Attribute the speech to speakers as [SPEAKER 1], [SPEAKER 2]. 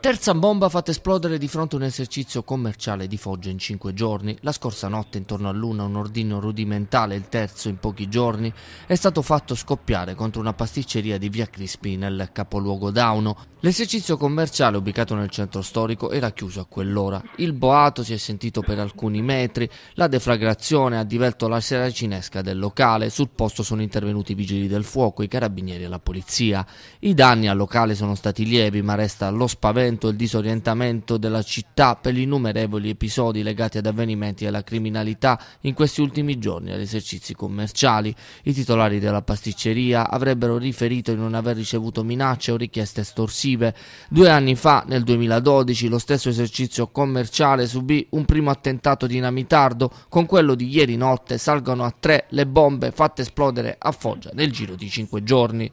[SPEAKER 1] Terza bomba fatta esplodere di fronte a un esercizio commerciale di Foggia in cinque giorni. La scorsa notte, intorno a luna, un ordigno rudimentale, il terzo in pochi giorni, è stato fatto scoppiare contro una pasticceria di via Crispi nel capoluogo Dauno. L'esercizio commerciale ubicato nel centro storico era chiuso a quell'ora. Il boato si è sentito per alcuni metri, la deflagrazione ha divelto la seracinesca del locale. Sul posto sono intervenuti i vigili del fuoco, i carabinieri e la polizia. I danni al locale sono stati lievi, ma resta lo spavento e il disorientamento della città per gli innumerevoli episodi legati ad avvenimenti e alla criminalità in questi ultimi giorni agli esercizi commerciali. I titolari della pasticceria avrebbero riferito di non aver ricevuto minacce o richieste estorsive. Due anni fa, nel 2012, lo stesso esercizio commerciale subì un primo attentato dinamitardo, con quello di ieri notte salgono a tre le bombe fatte esplodere a Foggia
[SPEAKER 2] nel giro di cinque giorni.